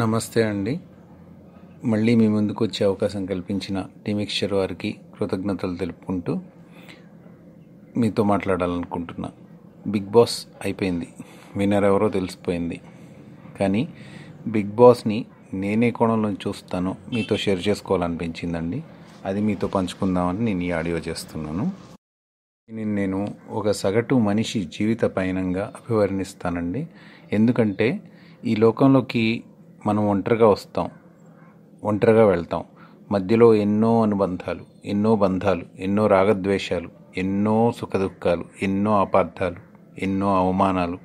నమస్తే అండి మళ్ళీ మీ ముందుకు వచ్చే అవకాశం కల్పించిన టీమిక్స్చర్ వారికి కృతజ్ఞతలు తెలుపుకుంటూ మీతో మాట్లాడాలనుకుంటున్నా బిగ్ బాస్ అయిపోయింది విన్నర్ ఎవరో తెలిసిపోయింది కానీ బిగ్ బాస్ని నేనే కోణంలో చూస్తానో మీతో షేర్ చేసుకోవాలనిపించిందండి అది మీతో పంచుకుందామని నేను ఈ ఆడియో చేస్తున్నాను నేను ఒక సగటు మనిషి జీవిత పయనంగా అభివర్ణిస్తానండి ఎందుకంటే ఈ లోకంలోకి మనం ఒంటరిగా వస్తాం ఒంటరిగా వెళ్తాం మధ్యలో ఎన్నో అనుబంధాలు ఎన్నో బంధాలు ఎన్నో రాగద్వేషాలు ఎన్నో సుఖదుఖాలు ఎన్నో అపార్థాలు ఎన్నో అవమానాలు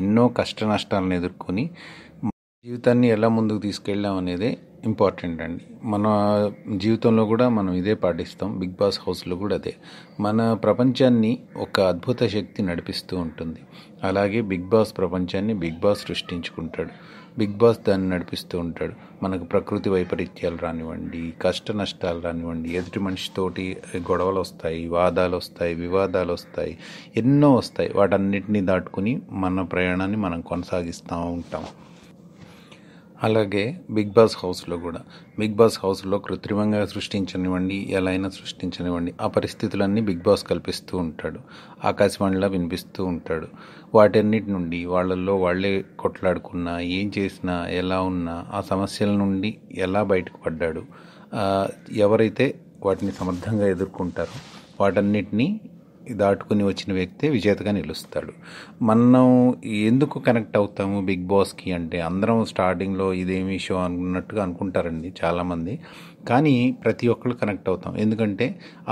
ఎన్నో కష్ట నష్టాలను ఎదుర్కొని జీవితాన్ని ఎలా ముందుకు తీసుకెళ్ళాం అనేది ఇంపార్టెంట్ అండి మన జీవితంలో కూడా మనం ఇదే పాటిస్తాం బిగ్ బాస్ హౌస్లో కూడా అదే మన ప్రపంచాన్ని ఒక అద్భుత శక్తి నడిపిస్తూ ఉంటుంది అలాగే బిగ్ బాస్ ప్రపంచాన్ని బిగ్ బాస్ సృష్టించుకుంటాడు బిగ్ బాస్ దాన్ని నడిపిస్తూ ఉంటాడు మనకు ప్రకృతి వైపరీత్యాలు రానివ్వండి కష్ట నష్టాలు రానివ్వండి ఎదుటి మనిషితోటి గొడవలు వస్తాయి వాదాలు వస్తాయి వివాదాలు వస్తాయి ఎన్నో వస్తాయి వాటన్నిటిని దాటుకుని మన ప్రయాణాన్ని మనం కొనసాగిస్తూ ఉంటాం అలాగే బిగ్ బాస్ హౌస్లో కూడా బిగ్ బాస్ హౌస్లో కృత్రిమంగా సృష్టించనివ్వండి ఎలా అయినా సృష్టించనివ్వండి ఆ పరిస్థితులన్నీ బిగ్ బాస్ కల్పిస్తూ ఉంటాడు ఆకాశవాణిలా వినిపిస్తూ ఉంటాడు వాటన్నిటి నుండి వాళ్ళల్లో వాళ్ళే కొట్లాడుకున్నా ఏం చేసినా ఎలా ఉన్నా ఆ సమస్యల నుండి ఎలా బయటకు పడ్డాడు ఎవరైతే వాటిని సమర్థంగా ఎదుర్కొంటారో వాటన్నిటినీ దాటుకుని వచ్చిన వ్యక్తే విజేతగా నిలుస్తాడు మనం ఎందుకు కనెక్ట్ అవుతాము బిగ్ బాస్కి అంటే అందరం స్టార్టింగ్లో ఇదేమి షో అన్నట్టుగా అనుకుంటారండి చాలామంది కానీ ప్రతి ఒక్కరు కనెక్ట్ అవుతాం ఎందుకంటే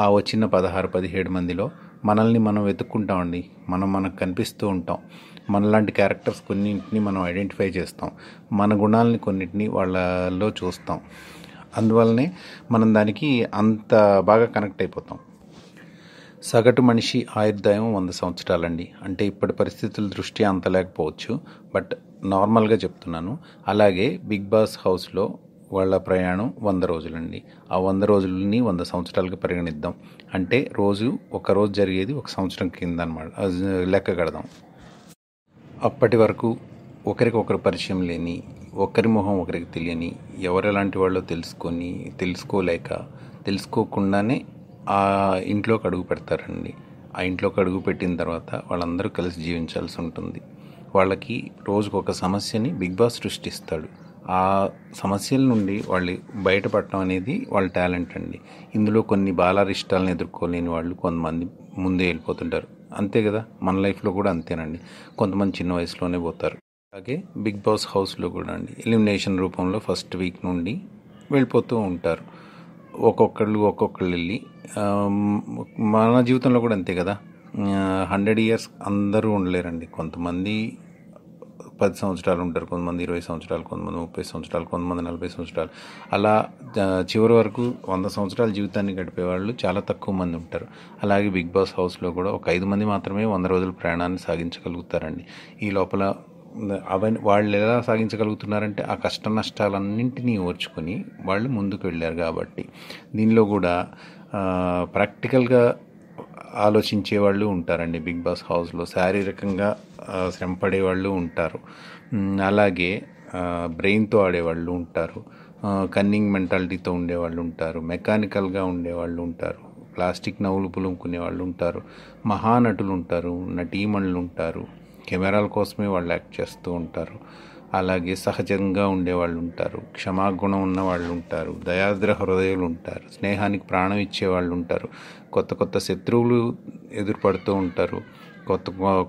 ఆ వచ్చిన పదహారు పదిహేడు మందిలో మనల్ని మనం వెతుక్కుంటామండి మనం మనకు కనిపిస్తూ ఉంటాం మనలాంటి క్యారెక్టర్స్ కొన్నింటిని మనం ఐడెంటిఫై చేస్తాం మన గుణాలని కొన్నింటిని వాళ్ళలో చూస్తాం అందువల్లనే మనం దానికి అంత బాగా కనెక్ట్ అయిపోతాం సగటు మనిషి ఆయుర్దాయం వంద సంవత్సరాలండి అంటే ఇప్పటి పరిస్థితుల దృష్ట్యా అంత లేకపోవచ్చు బట్ నార్మల్గా చెప్తున్నాను అలాగే బిగ్ బాస్ హౌస్లో వాళ్ళ ప్రయాణం వంద రోజులండి ఆ వంద రోజులని వంద సంవత్సరాలకు పరిగణిద్దాం అంటే రోజు ఒక రోజు జరిగేది ఒక సంవత్సరం కింద అనమాట లెక్క కడదాం అప్పటి వరకు ఒకరికొకరు పరిచయం లేని ఒకరి మొహం ఒకరికి తెలియని ఎవరెలాంటి వాళ్ళో తెలుసుకొని తెలుసుకోలేక తెలుసుకోకుండానే ఆ ఇంట్లోకి అడుగు పెడతారండి ఆ ఇంట్లోకి అడుగు పెట్టిన తర్వాత వాళ్ళందరూ కలిసి జీవించాల్సి ఉంటుంది వాళ్ళకి రోజుకు ఒక సమస్యని బిగ్ బాస్ సృష్టిస్తాడు ఆ సమస్యల నుండి వాళ్ళు బయటపడటం అనేది వాళ్ళ టాలెంట్ అండి ఇందులో కొన్ని బాలారిష్టాలను ఎదుర్కోలేని వాళ్ళు కొంతమంది ముందే వెళ్ళిపోతుంటారు అంతే కదా మన లైఫ్లో కూడా అంతేనండి కొంతమంది చిన్న వయసులోనే పోతారు అలాగే బిగ్ బాస్ హౌస్లో కూడా అండి ఎలిమినేషన్ రూపంలో ఫస్ట్ వీక్ నుండి వెళ్ళిపోతూ ఉంటారు ఒక్కొక్కళ్ళు ఒక్కొక్కళ్ళు వెళ్ళి మన జీవితంలో కూడా అంతే కదా హండ్రెడ్ ఇయర్స్ అందరూ ఉండలేరండి కొంతమంది పది సంవత్సరాలు ఉంటారు కొంతమంది ఇరవై సంవత్సరాలు కొంతమంది ముప్పై సంవత్సరాలు కొంతమంది నలభై సంవత్సరాలు అలా చివరి వరకు వంద సంవత్సరాల జీవితాన్ని గడిపే వాళ్ళు చాలా తక్కువ మంది ఉంటారు అలాగే బిగ్ బాస్ హౌస్లో కూడా ఒక ఐదు మంది మాత్రమే వంద రోజుల ప్రయాణాన్ని సాగించగలుగుతారండి ఈ లోపల అవన్నీ వాళ్ళు ఎలా సాగించగలుగుతున్నారంటే ఆ కష్ట నష్టాలన్నింటినీ ఓర్చుకొని వాళ్ళు ముందుకు వెళ్ళారు కాబట్టి దీనిలో కూడా ప్రాక్టికల్గా ఆలోచించే వాళ్ళు ఉంటారండి బిగ్ బాస్ హౌస్లో శారీరకంగా శ్రమ పడేవాళ్ళు ఉంటారు అలాగే బ్రెయిన్తో ఆడేవాళ్ళు ఉంటారు కన్నింగ్ మెంటాలిటీతో ఉండేవాళ్ళు ఉంటారు మెకానికల్గా ఉండేవాళ్ళు ఉంటారు ప్లాస్టిక్ నవ్వులు పులుముకునే వాళ్ళు ఉంటారు మహానటులు ఉంటారు నటీమణులు ఉంటారు కెమెరాల కోసమే వాళ్ళు యాక్ట్ చేస్తూ ఉంటారు అలాగే సహజంగా ఉండేవాళ్ళు ఉంటారు క్షమాగుణం ఉన్న వాళ్ళు ఉంటారు దయాద్ర హృదయాలు ఉంటారు స్నేహానికి ప్రాణం ఇచ్చే వాళ్ళు ఉంటారు కొత్త కొత్త శత్రువులు ఎదురుపడుతూ ఉంటారు కొత్త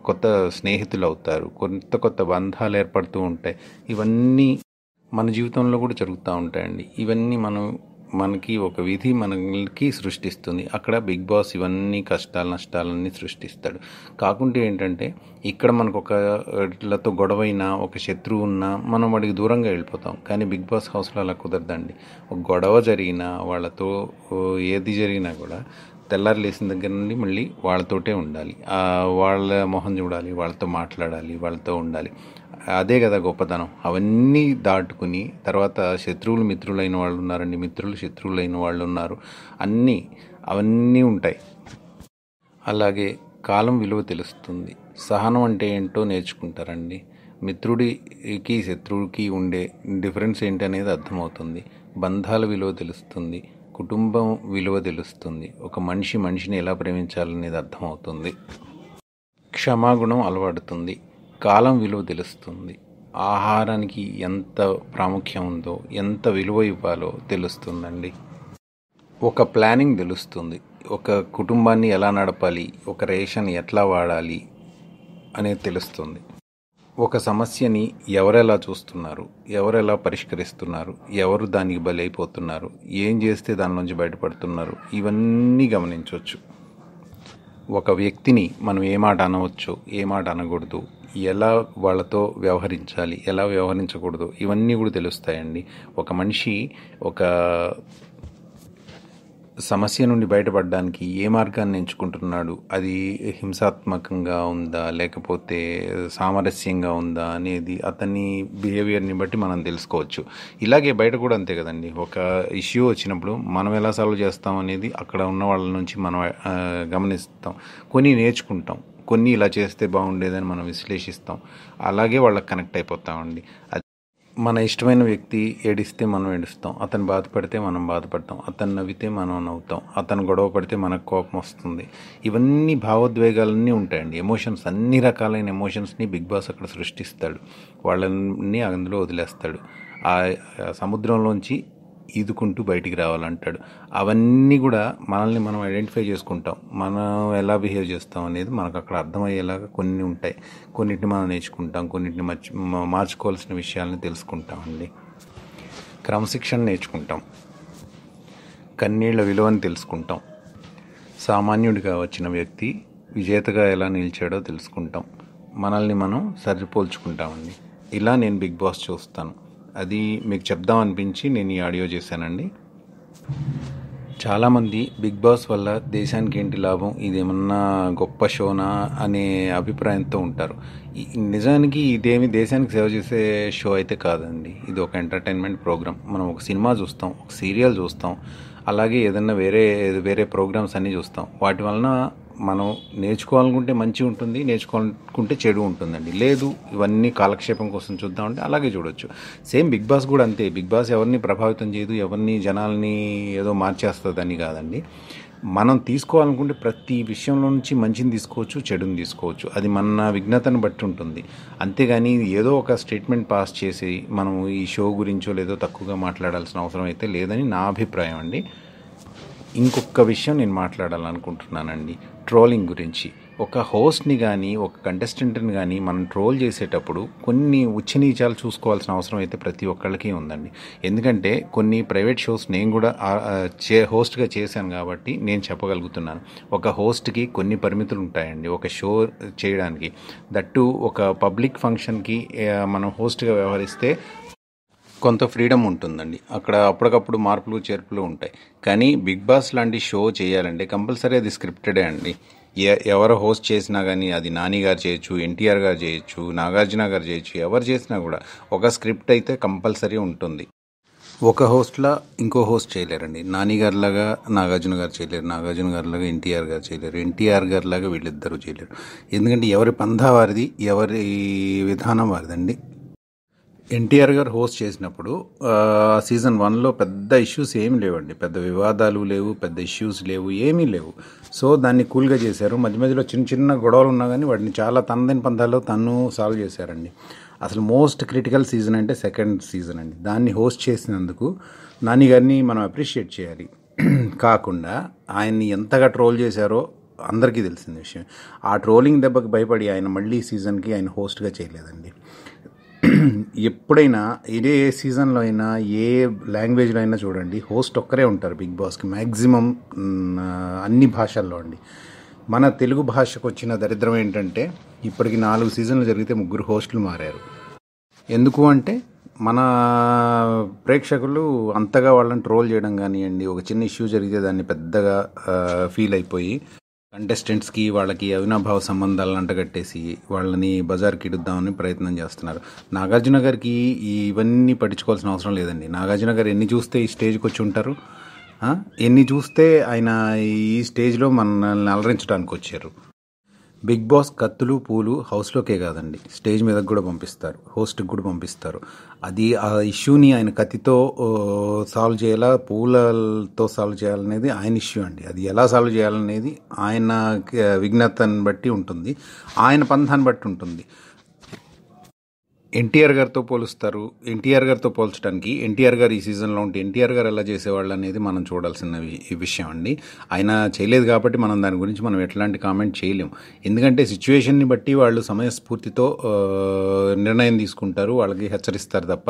కొత్త స్నేహితులు అవుతారు కొత్త కొత్త బంధాలు ఏర్పడుతూ ఉంటాయి ఇవన్నీ మన జీవితంలో కూడా జరుగుతూ ఉంటాయండి ఇవన్నీ మనం మనకి ఒక విధి మనకి సృష్టిస్తుంది అక్కడ బిగ్ బాస్ ఇవన్నీ కష్టాలు నష్టాలన్నీ సృష్టిస్తాడు కాకుంటే ఏంటంటే ఇక్కడ మనకు ఒక ఇట్లతో గొడవైనా ఒక శత్రువు ఉన్నా మనం వాడికి దూరంగా వెళ్ళిపోతాం కానీ బిగ్ బాస్ హౌస్లో అలా కుదరదండి ఒక గొడవ జరిగినా వాళ్ళతో ఏది జరిగినా కూడా తెల్లారు లేచిన దగ్గర నుండి మళ్ళీ వాళ్ళతోటే ఉండాలి వాళ్ళ మొహం చూడాలి వాళ్ళతో మాట్లాడాలి వాళ్ళతో ఉండాలి అదే కదా గొప్పతనం అవన్నీ దాటుకుని తర్వాత శత్రువులు మిత్రులైన వాళ్ళు ఉన్నారండి మిత్రులు శత్రువులైన వాళ్ళు ఉన్నారు అన్నీ అవన్నీ ఉంటాయి అలాగే కాలం విలువ తెలుస్తుంది సహనం అంటే ఏంటో నేర్చుకుంటారండి మిత్రుడికి శత్రువుకి ఉండే డిఫరెన్స్ ఏంటి అనేది అర్థమవుతుంది బంధాల విలువ తెలుస్తుంది కుటుంబం విలువ తెలుస్తుంది ఒక మనిషి మనిషిని ఎలా ప్రేమించాలనేది అర్థమవుతుంది క్షమాగుణం అలవాడుతుంది కాలం విలువ తెలుస్తుంది ఆహారానికి ఎంత ప్రాముఖ్యం ఉందో ఎంత విలువ ఇవ్వాలో తెలుస్తుందండి ఒక ప్లానింగ్ తెలుస్తుంది ఒక కుటుంబాన్ని ఎలా నడపాలి ఒక రేషన్ ఎట్లా వాడాలి అనేది తెలుస్తుంది ఒక సమస్యని ఎవరెలా చూస్తున్నారు ఎవరెలా పరిష్కరిస్తున్నారు ఎవరు దానికి బలైపోతున్నారు ఏం చేస్తే దాని నుంచి బయటపడుతున్నారు ఇవన్నీ గమనించవచ్చు ఒక వ్యక్తిని మనం ఏ మాట అనవచ్చు ఏ మాట అనకూడదు ఎలా వాళ్ళతో వ్యవహరించాలి ఎలా వ్యవహరించకూడదు ఇవన్నీ కూడా తెలుస్తాయండి ఒక మనిషి ఒక సమస్య నుండి బయటపడడానికి ఏ మార్గాన్ని ఎంచుకుంటున్నాడు అది హింసాత్మకంగా ఉందా లేకపోతే సామరస్యంగా ఉందా అనేది అతని బిహేవియర్ని బట్టి మనం తెలుసుకోవచ్చు ఇలాగే బయట కూడా అంతే కదండి ఒక ఇష్యూ వచ్చినప్పుడు మనం ఎలా సాల్వ్ చేస్తాం అనేది అక్కడ ఉన్న వాళ్ళ నుంచి మనం గమనిస్తాం కొన్ని నేర్చుకుంటాం కొన్ని ఇలా చేస్తే బాగుండేదని మనం విశ్లేషిస్తాం అలాగే వాళ్ళకి కనెక్ట్ అయిపోతామండి అది మన ఇష్టమైన వ్యక్తి ఏడిస్తే మనం ఏడుస్తాం అతను బాధపడితే మనం బాధపడతాం అతను నవ్వితే మనం నవ్వుతాం అతను గొడవ పడితే మనకు కోపం వస్తుంది ఇవన్నీ భావోద్వేగాలన్నీ ఉంటాయండి ఎమోషన్స్ అన్ని రకాలైన ఎమోషన్స్ని బిగ్ బాస్ అక్కడ సృష్టిస్తాడు వాళ్ళని అందులో వదిలేస్తాడు ఆ సముద్రంలోంచి ఈదుకుంటూ బయటికి రావాలంటాడు అవన్నీ కూడా మనల్ని మనం ఐడెంటిఫై చేసుకుంటాం మనం ఎలా బిహేవ్ చేస్తాం అనేది మనకు అక్కడ అర్థమయ్యేలాగా కొన్ని ఉంటాయి కొన్నిటిని మనం నేర్చుకుంటాం కొన్నింటిని మర్చి మార్చుకోవాల్సిన విషయాలని తెలుసుకుంటాం అండి క్రమశిక్షణ నేర్చుకుంటాం కన్నీళ్ల విలువని తెలుసుకుంటాం సామాన్యుడిగా వచ్చిన వ్యక్తి విజేతగా ఎలా నిలిచాడో తెలుసుకుంటాం మనల్ని మనం సరిపోల్చుకుంటామండి ఇలా నేను బిగ్ బాస్ చూస్తాను అది మీకు చెప్దాం అనిపించి నేను ఈ ఆడియో చేశానండి చాలామంది బిగ్ బాస్ వల్ల దేశానికి ఏంటి లాభం ఇదేమన్నా గొప్ప షోనా అనే అభిప్రాయంతో ఉంటారు నిజానికి ఇదేమి దేశానికి సేవ చేసే షో అయితే కాదండి ఇది ఒక ఎంటర్టైన్మెంట్ ప్రోగ్రామ్ మనం ఒక సినిమా చూస్తాం ఒక సీరియల్ చూస్తాం అలాగే ఏదన్నా వేరే వేరే ప్రోగ్రామ్స్ అన్నీ చూస్తాం వాటి వలన మనం నేర్చుకోవాలనుకుంటే మంచి ఉంటుంది నేర్చుకోవాలనుకుంటే చెడు ఉంటుందండి లేదు ఇవన్నీ కాలక్షేపం కోసం చూద్దామంటే అలాగే చూడొచ్చు సేమ్ బిగ్ బాస్ కూడా అంతే బిగ్ బాస్ ఎవరిని ప్రభావితం చేయదు ఎవరిని జనాల్ని ఏదో మార్చేస్తుందని కాదండి మనం తీసుకోవాలనుకుంటే ప్రతి విషయంలో నుంచి మంచిని తీసుకోవచ్చు చెడుని తీసుకోవచ్చు అది మన విఘ్నతను బట్టి ఉంటుంది అంతేగాని ఏదో ఒక స్టేట్మెంట్ పాస్ చేసి మనం ఈ షో గురించో లేదో తక్కువగా మాట్లాడాల్సిన అవసరం అయితే లేదని నా అభిప్రాయం అండి ఇంకొక విషయం నేను మాట్లాడాలనుకుంటున్నానండి ట్రోలింగ్ గురించి ఒక హోస్ట్ని కానీ ఒక కంటెస్టెంట్ని కానీ మనం ట్రోల్ చేసేటప్పుడు కొన్ని ఉచ్చనీచాలు చూసుకోవాల్సిన అవసరం అయితే ప్రతి ఒక్కళ్ళకి ఉందండి ఎందుకంటే కొన్ని ప్రైవేట్ షోస్ నేను కూడా చే హోస్ట్గా చేశాను కాబట్టి నేను చెప్పగలుగుతున్నాను ఒక హోస్ట్కి కొన్ని పరిమితులు ఉంటాయండి ఒక షో చేయడానికి దట్టు ఒక పబ్లిక్ ఫంక్షన్కి మనం హోస్ట్గా వ్యవహరిస్తే కొంత ఫ్రీడమ్ ఉంటుందండి అక్కడ అప్పటికప్పుడు మార్పులు చేర్పులు ఉంటాయి కానీ బిగ్ బాస్ లాంటి షో చేయాలంటే కంపల్సరీ అది స్క్రిప్టెడే అండి ఎవరు హోస్ట్ చేసినా కానీ అది నాని గారు చేయొచ్చు ఎన్టీఆర్ గారు చేయొచ్చు నాగార్జున గారు చేయొచ్చు ఎవరు చేసినా కూడా ఒక స్క్రిప్ట్ అయితే కంపల్సరీ ఉంటుంది ఒక హోస్ట్లా ఇంకో హోస్ట్ చేయలేరండి నాని గారిలాగా నాగార్జున గారు చేయలేరు నాగార్జున గారిలాగా ఎన్టీఆర్ గారు చేయలేరు ఎన్టీఆర్ గారిలాగా వీళ్ళిద్దరూ చేయలేరు ఎందుకంటే ఎవరి పంధా వారిది ఎవరి విధానం వారిదండి ఎన్టీఆర్ గారు హోస్ట్ చేసినప్పుడు సీజన్ వన్లో పెద్ద ఇష్యూస్ ఏమి లేవండి పెద్ద వివాదాలు లేవు పెద్ద ఇష్యూస్ లేవు ఏమీ లేవు సో దాన్ని కూల్గా చేశారు మధ్య మధ్యలో చిన్న చిన్న గొడవలు ఉన్నా కానీ వాటిని చాలా తనదైన పందాల్లో తను సాల్వ్ చేశారండి అసలు మోస్ట్ క్రిటికల్ సీజన్ అంటే సెకండ్ సీజన్ అండి దాన్ని హోస్ట్ చేసినందుకు నాని గారిని మనం అప్రిషియేట్ చేయాలి కాకుండా ఆయన్ని ఎంతగా ట్రోల్ చేశారో అందరికీ తెలిసిన విషయం ఆ ట్రోలింగ్ దెబ్బకి భయపడి ఆయన మళ్ళీ సీజన్కి ఆయన హోస్ట్గా చేయలేదండి ఎప్పుడైనా ఇదే ఏ సీజన్లో అయినా ఏ లాంగ్వేజ్లో అయినా చూడండి హోస్ట్ ఒక్కరే ఉంటారు బిగ్ బాస్కి మ్యాక్సిమం అన్ని భాషల్లో అండి మన తెలుగు భాషకు వచ్చిన దరిద్రం ఏంటంటే ఇప్పటికి నాలుగు సీజన్లు జరిగితే ముగ్గురు హోస్టులు మారారు ఎందుకు అంటే మన ప్రేక్షకులు అంతగా వాళ్ళని ట్రోల్ చేయడం కానివ్వండి ఒక చిన్న ఇష్యూ జరిగితే దాన్ని పెద్దగా ఫీల్ అయిపోయి కంటెస్టెంట్స్కి వాళ్ళకి అవినాభావ సంబంధాలను అంటగట్టేసి వాళ్ళని బజార్కి ఇడుద్దామని ప్రయత్నం చేస్తున్నారు నాగార్జునగర్కి ఇవన్నీ పట్టించుకోవాల్సిన అవసరం లేదండి నాగార్జునగర్ ఎన్ని చూస్తే ఈ స్టేజ్కి వచ్చి ఉంటారు ఎన్ని చూస్తే ఆయన ఈ స్టేజ్లో మనల్ని అలరించడానికి వచ్చారు బిగ్ బాస్ కత్తులు పూలు హౌస్లోకే కాదండి స్టేజ్ మీదకి కూడా పంపిస్తారు హోస్ట్కి కూడా పంపిస్తారు అది ఆ ఇష్యూని ఆయన కత్తితో సాల్వ్ చేయాలా పూలతో సాల్వ్ చేయాలనేది ఆయన ఇష్యూ అండి అది ఎలా సాల్వ్ చేయాలనేది ఆయన విఘ్నతను బట్టి ఉంటుంది ఆయన పంథాన్ని బట్టి ఉంటుంది ఎన్టీఆర్ గారితో పోలుస్తారు ఎన్టీఆర్ గారితో పోల్చడానికి ఎన్టీఆర్ గారు ఈ సీజన్లో ఉంటే ఎన్టీఆర్ గారు ఎలా చేసేవాళ్ళు అనేది మనం చూడాల్సిన విషయం అండి ఆయన చేయలేదు కాబట్టి మనం దాని గురించి మనం ఎట్లాంటి కామెంట్ చేయలేము ఎందుకంటే సిచ్యువేషన్ని బట్టి వాళ్ళు సమయస్ఫూర్తితో నిర్ణయం తీసుకుంటారు వాళ్ళకి హెచ్చరిస్తారు తప్ప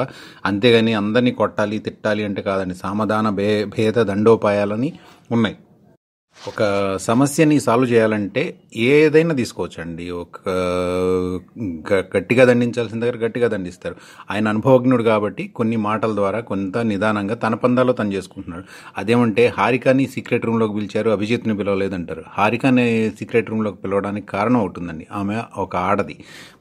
అంతేగాని అందరినీ కొట్టాలి తిట్టాలి అంటే కాదండి సమాధాన భే భేద దండోపాయాలని ఉన్నాయి ఒక సమస్యని సాల్వ్ చేయాలంటే ఏదైనా తీసుకోవచ్చండి ఒక గట్టిగా దండించాల్సిన దగ్గర గట్టిగా దండిస్తారు ఆయన అనుభవజ్ఞుడు కాబట్టి కొన్ని మాటల ద్వారా కొంత నిదానంగా తన పందాలో తను చేసుకుంటున్నాడు అదేమంటే హారికాని సీక్రెట్ రూమ్లోకి పిలిచారు అభిజిత్ని పిలవలేదంటారు హారికాని సీక్రెట్ రూమ్లోకి పిలవడానికి కారణం అవుతుందండి ఆమె ఒక ఆడది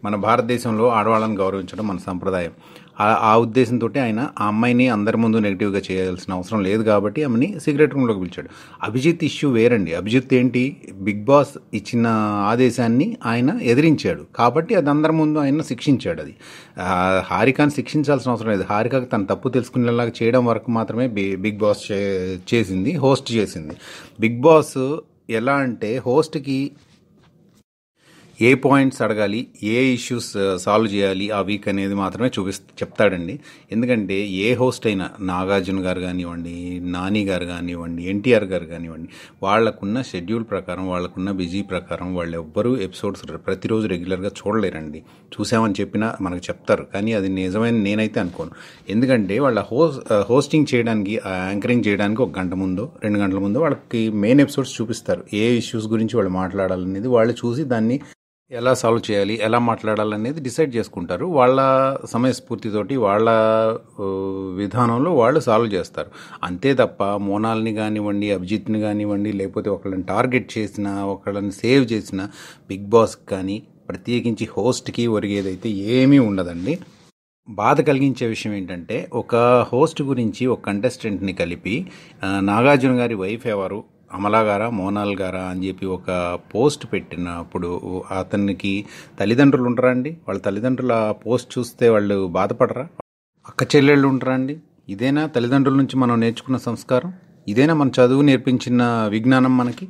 మన భారతదేశంలో ఆడవాళ్ళని గౌరవించడం మన సంప్రదాయం ఆ ఉద్దేశంతో ఆయన ఆ అమ్మాయిని అందరి ముందు నెగిటివ్గా చేయాల్సిన అవసరం లేదు కాబట్టి ఆమెని సిగరెట్ రూమ్లోకి పిలిచాడు అభిజిత్ ఇష్యూ వేరండి అభిజిత్ ఏంటి బిగ్ బాస్ ఇచ్చిన ఆదేశాన్ని ఆయన ఎదిరించాడు కాబట్టి అది అందరి ముందు ఆయన శిక్షించాడు అది హారికాని శిక్షించాల్సిన అవసరం లేదు హారికకు తన తప్పు తెలుసుకునేలాగా చేయడం వరకు మాత్రమే బిగ్ బాస్ చేసింది హోస్ట్ చేసింది బిగ్ బాస్ ఎలా అంటే హోస్ట్కి ఏ పాయింట్స్ అడగాలి ఏ ఇష్యూస్ సాల్వ్ చేయాలి ఆ వీక్ అనేది మాత్రమే చూపి చెప్తాడండి ఎందుకంటే ఏ హోస్ట్ అయినా నాగార్జున గారు కానివ్వండి నాని గారు కానివ్వండి ఎన్టీఆర్ గారు కానివ్వండి వాళ్ళకున్న షెడ్యూల్ ప్రకారం వాళ్ళకున్న బిజీ ప్రకారం వాళ్ళు ఎవ్వరూ ఎపిసోడ్స్ ప్రతిరోజు రెగ్యులర్గా చూడలేరండి చూసామని చెప్పినా మనకు చెప్తారు కానీ అది నిజమైన నేనైతే అనుకోను ఎందుకంటే వాళ్ళ హోస్ హోస్టింగ్ చేయడానికి యాంకరింగ్ చేయడానికి ఒక గంట ముందు రెండు గంటల ముందు వాళ్ళకి మెయిన్ ఎపిసోడ్స్ చూపిస్తారు ఏ ఇష్యూస్ గురించి వాళ్ళు మాట్లాడాలనేది వాళ్ళు చూసి దాన్ని ఎలా సాల్వ్ చేయాలి ఎలా మాట్లాడాలనేది డిసైడ్ చేసుకుంటారు వాళ్ళ సమయస్ఫూర్తితోటి వాళ్ళ విధానంలో వాళ్ళు సాల్వ్ చేస్తారు అంతే తప్ప మోనాల్ని కానివ్వండి అభిజిత్ని కానివ్వండి లేకపోతే ఒకళ్ళని టార్గెట్ చేసిన ఒకళ్ళని సేవ్ చేసిన బిగ్ బాస్ కానీ ప్రత్యేకించి హోస్ట్కి ఒరిగేదైతే ఏమీ ఉండదండి బాధ కలిగించే విషయం ఏంటంటే ఒక హోస్ట్ గురించి ఒక కంటెస్టెంట్ని కలిపి నాగార్జున గారి వైఫ్ ఎవరు అమలా గారా మోనాల్ గారా అని చెప్పి ఒక పోస్ట్ పెట్టినప్పుడు అతనికి తల్లిదండ్రులు ఉంటారా అండి వాళ్ళ తల్లిదండ్రుల పోస్ట్ చూస్తే వాళ్ళు బాధపడరా అక్క చెల్లెళ్ళు ఉంటారా అండి ఇదేనా తల్లిదండ్రుల నుంచి మనం నేర్చుకున్న సంస్కారం ఇదేనా మన చదువు నేర్పించిన విజ్ఞానం మనకి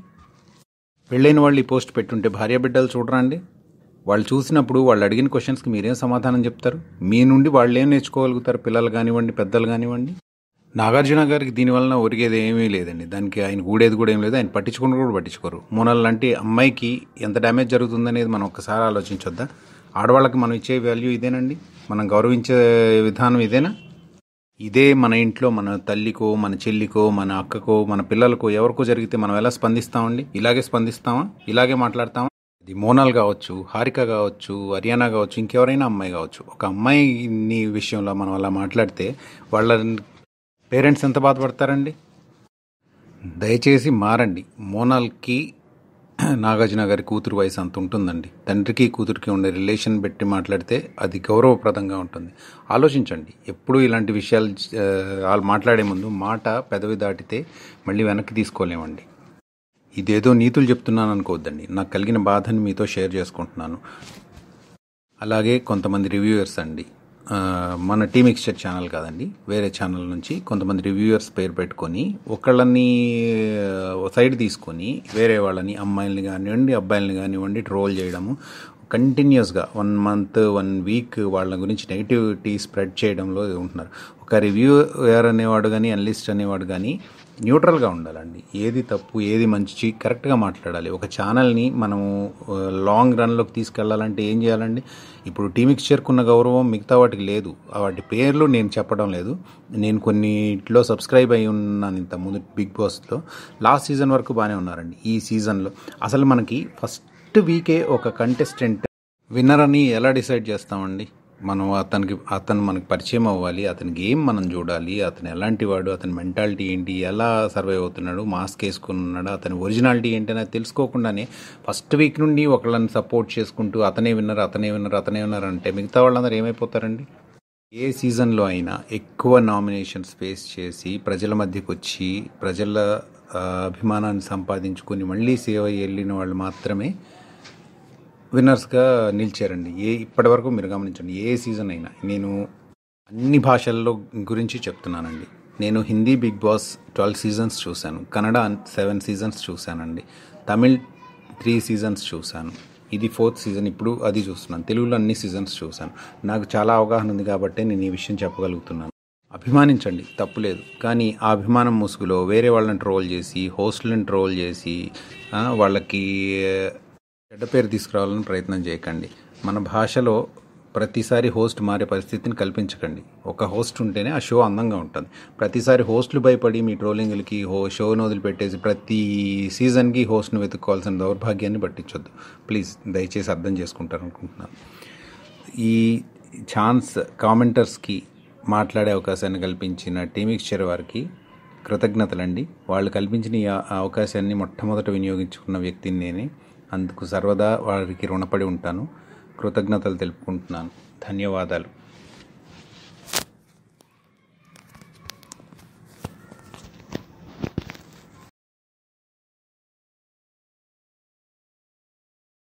పెళ్ళైన వాళ్ళు ఈ పోస్ట్ పెట్టుంటే భార్య బిడ్డలు చూడరా అండి వాళ్ళు చూసినప్పుడు వాళ్ళు అడిగిన క్వశ్చన్స్కి మీరేం సమాధానం చెప్తారు మీ నుండి వాళ్ళు ఏం నేర్చుకోగలుగుతారు పిల్లలు కానివ్వండి పెద్దలు కానివ్వండి నాగార్జున గారికి దీనివల్ల ఒరిగేది ఏమీ లేదండి దానికి ఆయన ఊడేది కూడా ఏం లేదు ఆయన పట్టించుకుని కూడా పట్టించుకోరు మూనల్ లాంటి అమ్మాయికి ఎంత డ్యామేజ్ జరుగుతుందనేది మనం ఒక్కసారి ఆలోచించొద్దా ఆడవాళ్ళకి మనం ఇచ్చే వాల్యూ ఇదేనండి మనం గౌరవించే విధానం ఇదేనా ఇదే మన ఇంట్లో మన తల్లికో మన చెల్లికో మన అక్కకో మన పిల్లలకో ఎవరికో జరిగితే మనం ఎలా స్పందిస్తామండి ఇలాగే స్పందిస్తామా ఇలాగే మాట్లాడతామా ఇది మోనాల్ కావచ్చు హారిక కావచ్చు హర్యానా కావచ్చు ఇంకెవరైనా అమ్మాయి కావచ్చు ఒక అమ్మాయిని విషయంలో మనం అలా మాట్లాడితే వాళ్ళ పేరెంట్స్ ఎంత బాధపడతారండి దయచేసి మారండి మోనాల్కి నాగార్జున గారి కూతురు వయసు అంత ఉంటుందండి తండ్రికి కూతురికి ఉండే రిలేషన్ పెట్టి మాట్లాడితే అది గౌరవప్రదంగా ఉంటుంది ఆలోచించండి ఎప్పుడు ఇలాంటి విషయాలు వాళ్ళు మాట్లాడే ముందు మాట పెదవి దాటితే మళ్ళీ వెనక్కి తీసుకోలేమండి ఇదేదో నీతులు చెప్తున్నాను అనుకోవద్దండి నాకు కలిగిన బాధని మీతో షేర్ చేసుకుంటున్నాను అలాగే కొంతమంది రివ్యూయర్స్ అండి మన టీమిక్స్చర్ ఛానల్ కాదండి వేరే ఛానల్ నుంచి కొంతమంది రివ్యూవర్స్ పేరు పెట్టుకొని ఒకళ్ళని సైడ్ తీసుకొని వేరే వాళ్ళని అమ్మాయిల్ని కానివ్వండి అబ్బాయిల్ని కానివ్వండి ట్రోల్ చేయడము కంటిన్యూస్గా వన్ మంత్ వన్ వీక్ వాళ్ళ గురించి నెగిటివిటీ స్ప్రెడ్ చేయడంలో ఉంటున్నారు ఒక రివ్యూయర్ అనేవాడు కానీ అనలిస్ట్ అనేవాడు కానీ న్యూట్రల్గా ఉండాలండి ఏది తప్పు ఏది మంచి కరెక్ట్గా మాట్లాడాలి ఒక ఛానల్ని మనము లాంగ్ రన్లోకి తీసుకెళ్లాలంటే ఏం చేయాలండి ఇప్పుడు టీమికి చేరుకున్న గౌరవం మిగతా వాటికి లేదు వాటి పేర్లు నేను చెప్పడం లేదు నేను కొన్నిట్లో సబ్స్క్రైబ్ అయి ఉన్నాను ఇంత ముందు బిగ్ బాస్లో లాస్ట్ సీజన్ వరకు బాగానే ఉన్నారండి ఈ సీజన్లో అసలు మనకి ఫస్ట్ వీకే ఒక కంటెస్టెంట్ విన్నర్ అని ఎలా డిసైడ్ చేస్తామండి మనం అతనికి అతను మనకు పరిచయం అవ్వాలి అతని గేమ్ మనం చూడాలి అతను ఎలాంటి వాడు అతని మెంటాలిటీ ఏంటి ఎలా సర్వైవ్ అవుతున్నాడు మాస్క్ వేసుకుని ఉన్నాడు అతని ఒరిజినాలిటీ ఏంటి అనేది తెలుసుకోకుండానే ఫస్ట్ వీక్ నుండి ఒకళ్ళని సపోర్ట్ చేసుకుంటూ అతనే విన్నారు అతనే విన్నారు అతనే విన్నారు అంటే మిగతా వాళ్ళందరూ ఏమైపోతారండి ఏ సీజన్లో అయినా ఎక్కువ నామినేషన్స్ ఫేస్ చేసి ప్రజల మధ్యకు వచ్చి ప్రజల అభిమానాన్ని సంపాదించుకొని మళ్ళీ సేవ వెళ్ళిన వాళ్ళు మాత్రమే విన్నర్స్గా నిలిచారండి ఏ ఇప్పటివరకు మీరు గమనించండి ఏ సీజన్ అయినా నేను అన్ని భాషల్లో గురించి చెప్తున్నానండి నేను Hindi Bigg Boss twelve seasons చూశాను కన్నడ సెవెన్ సీజన్స్ చూశానండి తమిళ్ త్రీ సీజన్స్ చూశాను ఇది ఫోర్త్ సీజన్ ఇప్పుడు అది చూస్తున్నాను తెలుగులో అన్ని సీజన్స్ చూశాను నాకు చాలా అవగాహన ఉంది కాబట్టి నేను ఈ విషయం చెప్పగలుగుతున్నాను అభిమానించండి తప్పులేదు కానీ ఆ అభిమానం ముసుగులో వేరే వాళ్ళని ట్రోల్ చేసి హోస్ట్లను ట్రోల్ చేసి వాళ్ళకి చెడ్డ పేరు తీసుకురావాలని ప్రయత్నం చేయకండి మన భాషలో ప్రతిసారి హోస్ట్ మారే పరిస్థితిని కల్పించకండి ఒక హోస్ట్ ఉంటేనే ఆ షో అందంగా ఉంటుంది ప్రతిసారి హోస్ట్లు భయపడి మీ ట్రోలింగ్లకి హో షోను వదిలిపెట్టేసి ప్రతి సీజన్కి హోస్ట్ను వెతుక్కోవాల్సిన దౌర్భాగ్యాన్ని పట్టించొద్దు ప్లీజ్ దయచేసి అర్థం చేసుకుంటారు అనుకుంటున్నాను ఈ ఛాన్స్ కామెంటర్స్కి మాట్లాడే అవకాశాన్ని కల్పించిన టీమిక్చర్ వారికి కృతజ్ఞతలండి వాళ్ళు కల్పించిన ఈ అవకాశాన్ని మొట్టమొదట వినియోగించుకున్న వ్యక్తిని నేనే అందుకు సర్వదా వారికి రుణపడి ఉంటాను కృతజ్ఞతలు తెలుపుకుంటున్నాను ధన్యవాదాలు